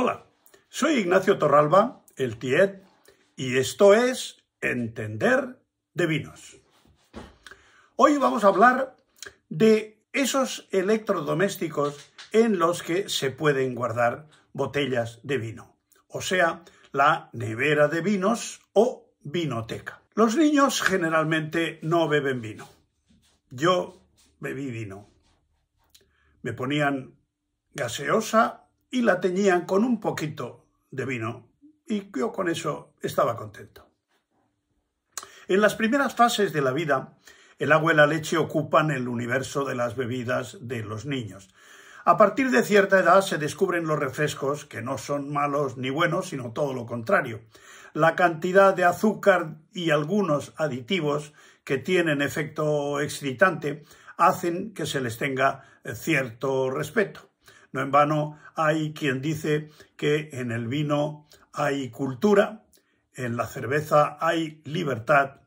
Hola, soy Ignacio Torralba, el TIET, e y esto es Entender de Vinos. Hoy vamos a hablar de esos electrodomésticos en los que se pueden guardar botellas de vino, o sea, la nevera de vinos o vinoteca. Los niños generalmente no beben vino. Yo bebí vino. Me ponían gaseosa y la teñían con un poquito de vino y yo con eso estaba contento. En las primeras fases de la vida, el agua y la leche ocupan el universo de las bebidas de los niños. A partir de cierta edad se descubren los refrescos, que no son malos ni buenos, sino todo lo contrario. La cantidad de azúcar y algunos aditivos que tienen efecto excitante hacen que se les tenga cierto respeto en vano hay quien dice que en el vino hay cultura, en la cerveza hay libertad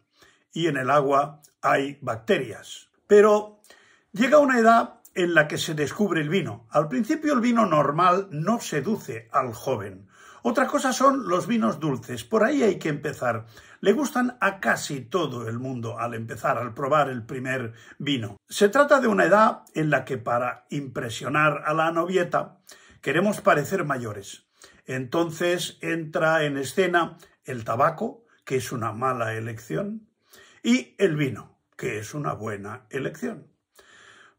y en el agua hay bacterias. Pero llega una edad en la que se descubre el vino. Al principio el vino normal no seduce al joven. Otra cosa son los vinos dulces. Por ahí hay que empezar. Le gustan a casi todo el mundo al empezar, al probar el primer vino. Se trata de una edad en la que para impresionar a la novieta queremos parecer mayores. Entonces entra en escena el tabaco, que es una mala elección, y el vino, que es una buena elección.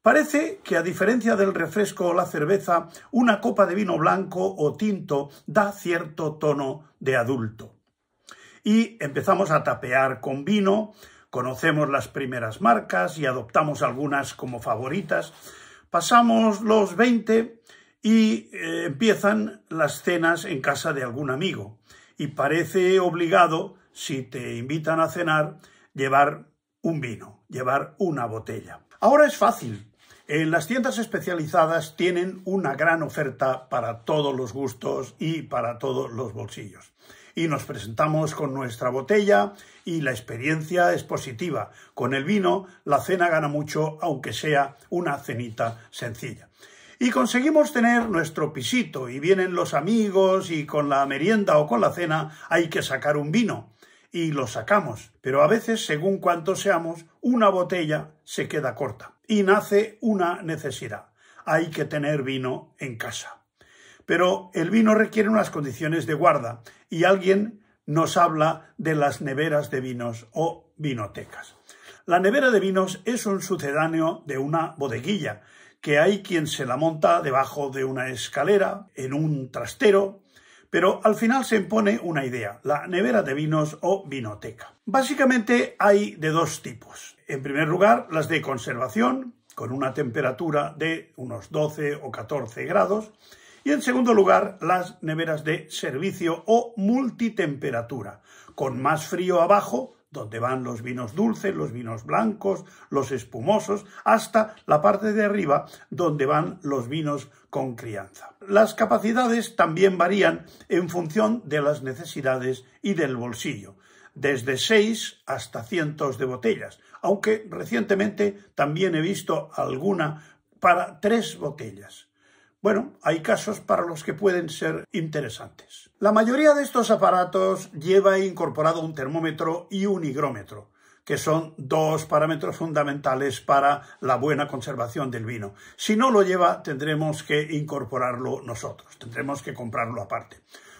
Parece que a diferencia del refresco o la cerveza, una copa de vino blanco o tinto da cierto tono de adulto. Y empezamos a tapear con vino, conocemos las primeras marcas y adoptamos algunas como favoritas. Pasamos los 20 y eh, empiezan las cenas en casa de algún amigo. Y parece obligado, si te invitan a cenar, llevar un vino, llevar una botella. Ahora es fácil. En eh, las tiendas especializadas tienen una gran oferta para todos los gustos y para todos los bolsillos. Y nos presentamos con nuestra botella y la experiencia es positiva. Con el vino la cena gana mucho, aunque sea una cenita sencilla. Y conseguimos tener nuestro pisito y vienen los amigos y con la merienda o con la cena hay que sacar un vino y lo sacamos. Pero a veces, según cuánto seamos, una botella se queda corta y nace una necesidad. Hay que tener vino en casa. Pero el vino requiere unas condiciones de guarda y alguien nos habla de las neveras de vinos o vinotecas. La nevera de vinos es un sucedáneo de una bodeguilla, que hay quien se la monta debajo de una escalera, en un trastero, pero al final se impone una idea, la nevera de vinos o vinoteca. Básicamente hay de dos tipos. En primer lugar, las de conservación, con una temperatura de unos 12 o 14 grados, y en segundo lugar, las neveras de servicio o multitemperatura, con más frío abajo donde van los vinos dulces, los vinos blancos, los espumosos, hasta la parte de arriba, donde van los vinos con crianza. Las capacidades también varían en función de las necesidades y del bolsillo, desde seis hasta cientos de botellas, aunque recientemente también he visto alguna para tres botellas. Bueno, hay casos para los que pueden ser interesantes. La mayoría de estos aparatos lleva incorporado un termómetro y un higrómetro, que son dos parámetros fundamentales para la buena conservación del vino. Si no lo lleva, tendremos que incorporarlo nosotros, tendremos que comprarlo aparte.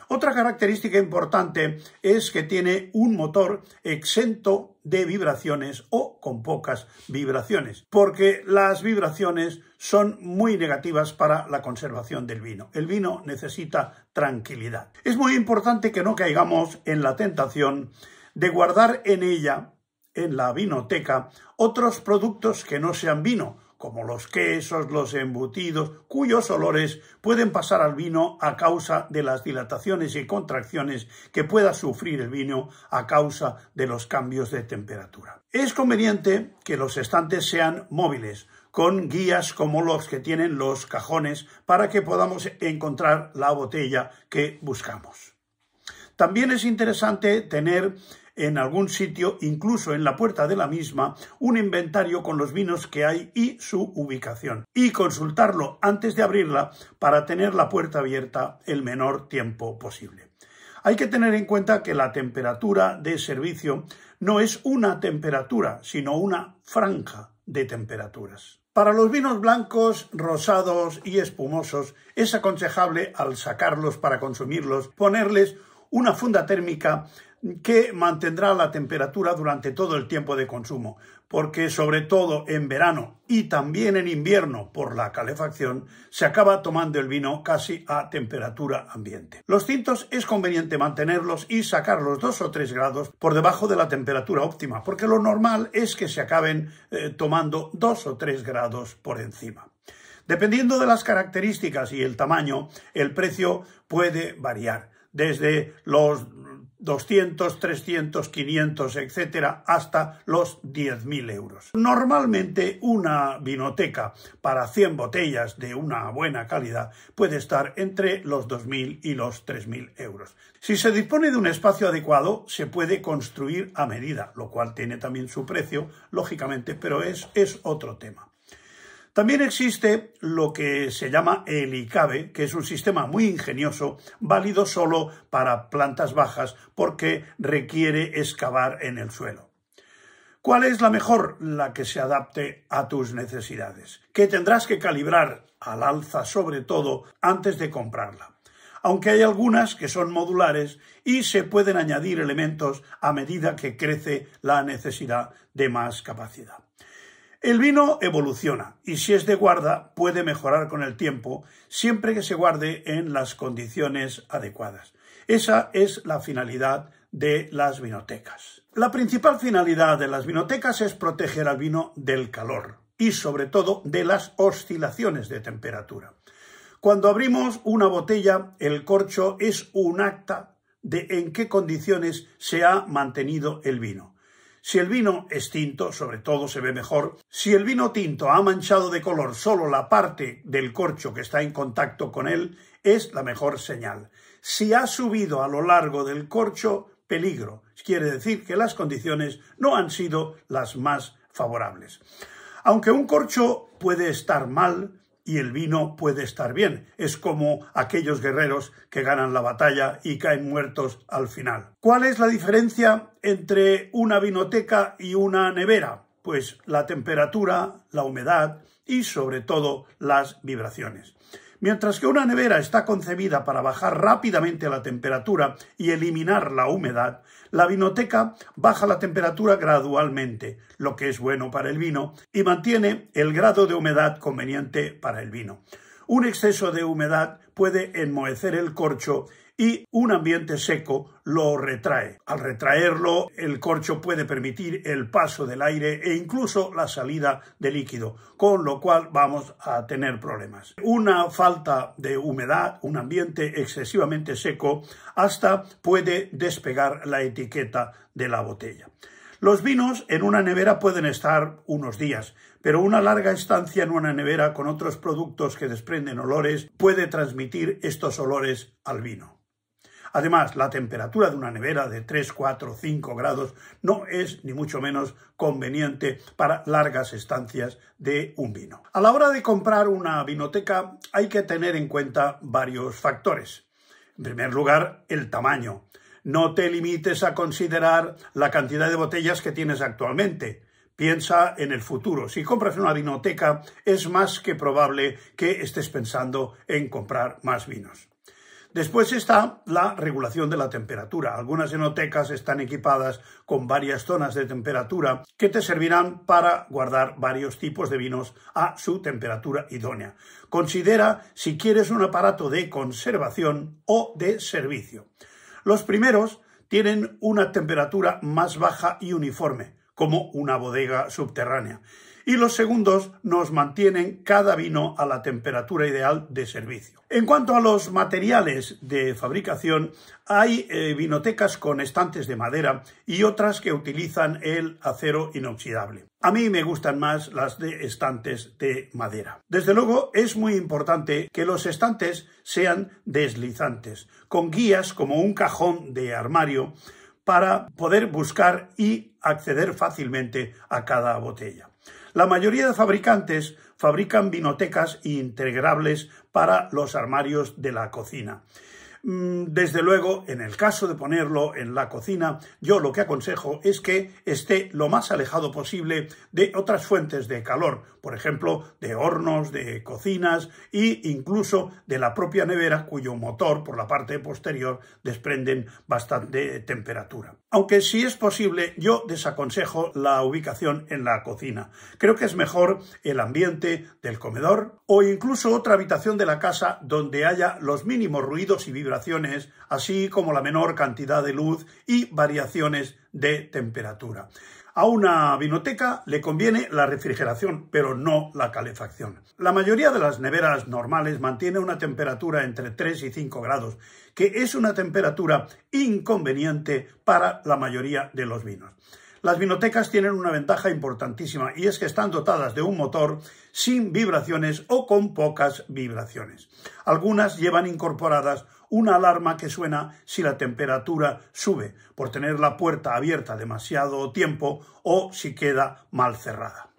Otra característica importante es que tiene un motor exento de vibraciones o con pocas vibraciones, porque las vibraciones son muy negativas para la conservación del vino. El vino necesita tranquilidad. Es muy importante que no caigamos en la tentación de guardar en ella, en la vinoteca, otros productos que no sean vino, como los quesos, los embutidos, cuyos olores pueden pasar al vino a causa de las dilataciones y contracciones que pueda sufrir el vino a causa de los cambios de temperatura. Es conveniente que los estantes sean móviles, con guías como los que tienen los cajones para que podamos encontrar la botella que buscamos. También es interesante tener en algún sitio, incluso en la puerta de la misma, un inventario con los vinos que hay y su ubicación, y consultarlo antes de abrirla para tener la puerta abierta el menor tiempo posible. Hay que tener en cuenta que la temperatura de servicio no es una temperatura, sino una franja de temperaturas. Para los vinos blancos, rosados y espumosos es aconsejable, al sacarlos para consumirlos, ponerles una funda térmica que mantendrá la temperatura durante todo el tiempo de consumo, porque sobre todo en verano y también en invierno por la calefacción se acaba tomando el vino casi a temperatura ambiente. Los cintos es conveniente mantenerlos y sacarlos dos o tres grados por debajo de la temperatura óptima, porque lo normal es que se acaben eh, tomando dos o tres grados por encima. Dependiendo de las características y el tamaño, el precio puede variar desde los 200, 300, 500, etcétera, hasta los 10.000 euros. Normalmente una vinoteca para 100 botellas de una buena calidad puede estar entre los 2.000 y los 3.000 euros. Si se dispone de un espacio adecuado, se puede construir a medida, lo cual tiene también su precio, lógicamente, pero es, es otro tema. También existe lo que se llama el ICABE, que es un sistema muy ingenioso, válido solo para plantas bajas, porque requiere excavar en el suelo. ¿Cuál es la mejor? La que se adapte a tus necesidades, que tendrás que calibrar al alza sobre todo antes de comprarla. Aunque hay algunas que son modulares y se pueden añadir elementos a medida que crece la necesidad de más capacidad. El vino evoluciona y si es de guarda puede mejorar con el tiempo siempre que se guarde en las condiciones adecuadas. Esa es la finalidad de las vinotecas. La principal finalidad de las vinotecas es proteger al vino del calor y sobre todo de las oscilaciones de temperatura. Cuando abrimos una botella, el corcho es un acta de en qué condiciones se ha mantenido el vino. Si el vino es tinto, sobre todo se ve mejor. Si el vino tinto ha manchado de color solo la parte del corcho que está en contacto con él, es la mejor señal. Si ha subido a lo largo del corcho, peligro. Quiere decir que las condiciones no han sido las más favorables. Aunque un corcho puede estar mal, y el vino puede estar bien. Es como aquellos guerreros que ganan la batalla y caen muertos al final. ¿Cuál es la diferencia entre una vinoteca y una nevera? Pues la temperatura, la humedad y sobre todo las vibraciones. Mientras que una nevera está concebida para bajar rápidamente la temperatura y eliminar la humedad, la vinoteca baja la temperatura gradualmente, lo que es bueno para el vino, y mantiene el grado de humedad conveniente para el vino. Un exceso de humedad puede enmohecer el corcho y un ambiente seco lo retrae. Al retraerlo, el corcho puede permitir el paso del aire e incluso la salida de líquido, con lo cual vamos a tener problemas. Una falta de humedad, un ambiente excesivamente seco, hasta puede despegar la etiqueta de la botella. Los vinos en una nevera pueden estar unos días, pero una larga estancia en una nevera con otros productos que desprenden olores puede transmitir estos olores al vino. Además, la temperatura de una nevera de 3, 4, 5 grados no es ni mucho menos conveniente para largas estancias de un vino. A la hora de comprar una vinoteca hay que tener en cuenta varios factores. En primer lugar, el tamaño. No te limites a considerar la cantidad de botellas que tienes actualmente. Piensa en el futuro. Si compras una vinoteca, es más que probable que estés pensando en comprar más vinos. Después está la regulación de la temperatura. Algunas enotecas están equipadas con varias zonas de temperatura que te servirán para guardar varios tipos de vinos a su temperatura idónea. Considera si quieres un aparato de conservación o de servicio. Los primeros tienen una temperatura más baja y uniforme, como una bodega subterránea y los segundos nos mantienen cada vino a la temperatura ideal de servicio. En cuanto a los materiales de fabricación, hay eh, vinotecas con estantes de madera y otras que utilizan el acero inoxidable. A mí me gustan más las de estantes de madera. Desde luego es muy importante que los estantes sean deslizantes, con guías como un cajón de armario para poder buscar y acceder fácilmente a cada botella. La mayoría de fabricantes fabrican vinotecas integrables para los armarios de la cocina. Mm, desde luego, en el caso de ponerlo en la cocina, yo lo que aconsejo es que esté lo más alejado posible de otras fuentes de calor, por ejemplo, de hornos, de cocinas e incluso de la propia nevera cuyo motor por la parte posterior desprenden bastante temperatura. Aunque si es posible, yo desaconsejo la ubicación en la cocina. Creo que es mejor el ambiente del comedor o incluso otra habitación de la casa donde haya los mínimos ruidos y vibraciones así como la menor cantidad de luz y variaciones de temperatura. A una vinoteca le conviene la refrigeración, pero no la calefacción. La mayoría de las neveras normales mantiene una temperatura entre 3 y 5 grados, que es una temperatura inconveniente para la mayoría de los vinos. Las vinotecas tienen una ventaja importantísima y es que están dotadas de un motor sin vibraciones o con pocas vibraciones. Algunas llevan incorporadas una alarma que suena si la temperatura sube por tener la puerta abierta demasiado tiempo o si queda mal cerrada.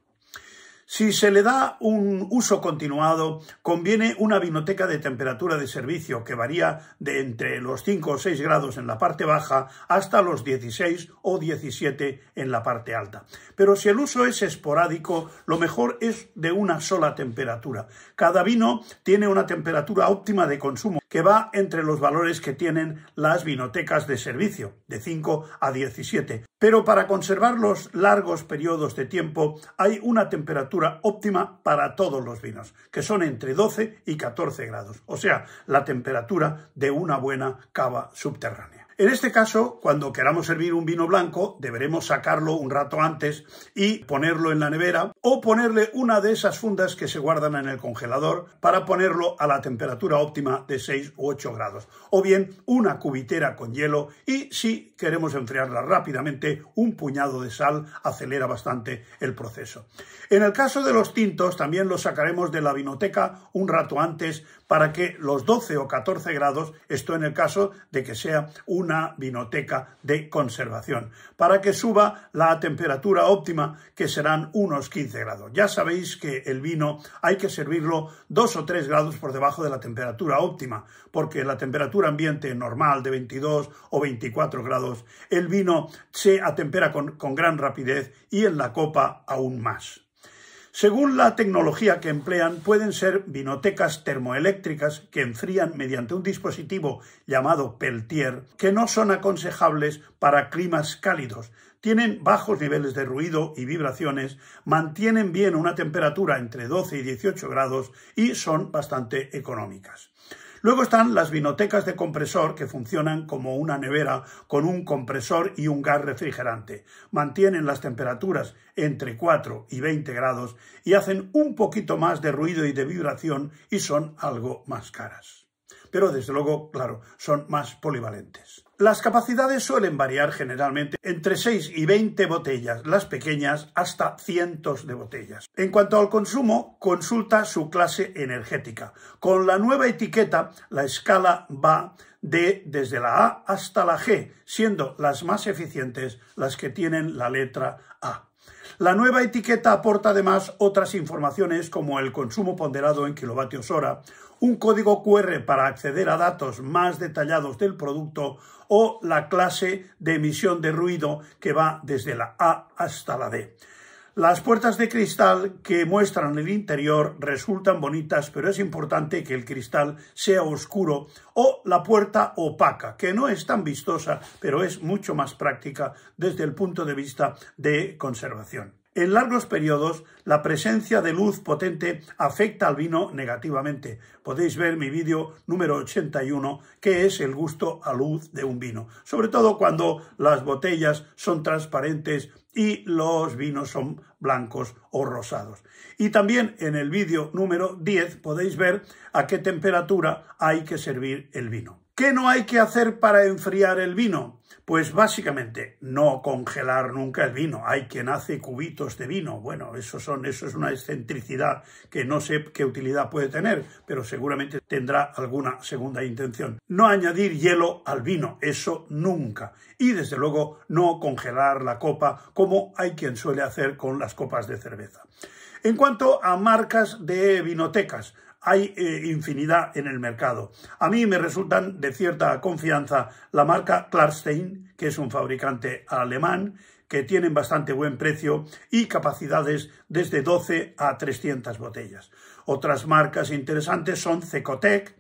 Si se le da un uso continuado, conviene una vinoteca de temperatura de servicio que varía de entre los 5 o 6 grados en la parte baja hasta los 16 o 17 en la parte alta. Pero si el uso es esporádico, lo mejor es de una sola temperatura. Cada vino tiene una temperatura óptima de consumo que va entre los valores que tienen las vinotecas de servicio, de 5 a 17. Pero para conservar los largos periodos de tiempo hay una temperatura óptima para todos los vinos, que son entre 12 y 14 grados, o sea, la temperatura de una buena cava subterránea. En este caso, cuando queramos servir un vino blanco, deberemos sacarlo un rato antes y ponerlo en la nevera o ponerle una de esas fundas que se guardan en el congelador para ponerlo a la temperatura óptima de 6 u 8 grados. O bien una cubitera con hielo y si queremos enfriarla rápidamente, un puñado de sal acelera bastante el proceso. En el caso de los tintos, también los sacaremos de la vinoteca un rato antes para que los 12 o 14 grados, esto en el caso de que sea una vinoteca de conservación, para que suba la temperatura óptima que serán unos 15 grados. Ya sabéis que el vino hay que servirlo 2 o 3 grados por debajo de la temperatura óptima, porque la temperatura ambiente normal de 22 o 24 grados, el vino se atempera con gran rapidez y en la copa aún más. Según la tecnología que emplean, pueden ser vinotecas termoeléctricas que enfrían mediante un dispositivo llamado Peltier, que no son aconsejables para climas cálidos. Tienen bajos niveles de ruido y vibraciones, mantienen bien una temperatura entre 12 y 18 grados y son bastante económicas. Luego están las vinotecas de compresor que funcionan como una nevera con un compresor y un gas refrigerante. Mantienen las temperaturas entre 4 y 20 grados y hacen un poquito más de ruido y de vibración y son algo más caras. Pero desde luego, claro, son más polivalentes. Las capacidades suelen variar generalmente entre 6 y 20 botellas, las pequeñas, hasta cientos de botellas. En cuanto al consumo, consulta su clase energética. Con la nueva etiqueta, la escala va de desde la A hasta la G, siendo las más eficientes las que tienen la letra A. La nueva etiqueta aporta además otras informaciones como el consumo ponderado en kilovatios hora un código QR para acceder a datos más detallados del producto o la clase de emisión de ruido que va desde la A hasta la D. Las puertas de cristal que muestran el interior resultan bonitas, pero es importante que el cristal sea oscuro o la puerta opaca, que no es tan vistosa, pero es mucho más práctica desde el punto de vista de conservación. En largos periodos, la presencia de luz potente afecta al vino negativamente. Podéis ver mi vídeo número 81, que es el gusto a luz de un vino, sobre todo cuando las botellas son transparentes y los vinos son blancos o rosados. Y también en el vídeo número 10 podéis ver a qué temperatura hay que servir el vino. ¿Qué no hay que hacer para enfriar el vino? Pues básicamente no congelar nunca el vino. Hay quien hace cubitos de vino. Bueno, eso, son, es una excentricidad que no sé qué utilidad puede tener, pero seguramente tendrá alguna segunda intención. No añadir hielo al vino, eso nunca. Y desde luego no congelar la copa como hay quien suele hacer con las copas de cerveza. En cuanto a marcas de vinotecas, hay eh, infinidad en el mercado. A mí me resultan de cierta confianza la marca Klarstein, que es un fabricante alemán, que tienen bastante buen precio y capacidades desde 12 a 300 botellas. Otras marcas interesantes son Cecotec,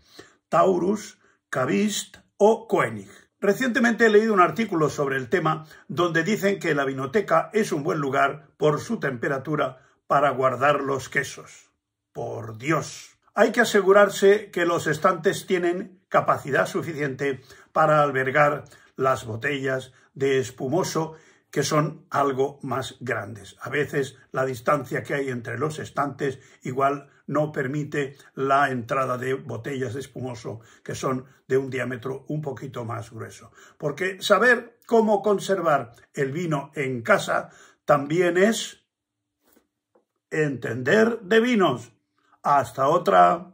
Taurus, Cavist o Koenig. Recientemente he leído un artículo sobre el tema donde dicen que la vinoteca es un buen lugar por su temperatura para guardar los quesos. Por Dios. Hay que asegurarse que los estantes tienen capacidad suficiente para albergar las botellas de espumoso que son algo más grandes. A veces la distancia que hay entre los estantes igual no permite la entrada de botellas de espumoso que son de un diámetro un poquito más grueso. Porque saber cómo conservar el vino en casa también es entender de vinos. Hasta otra.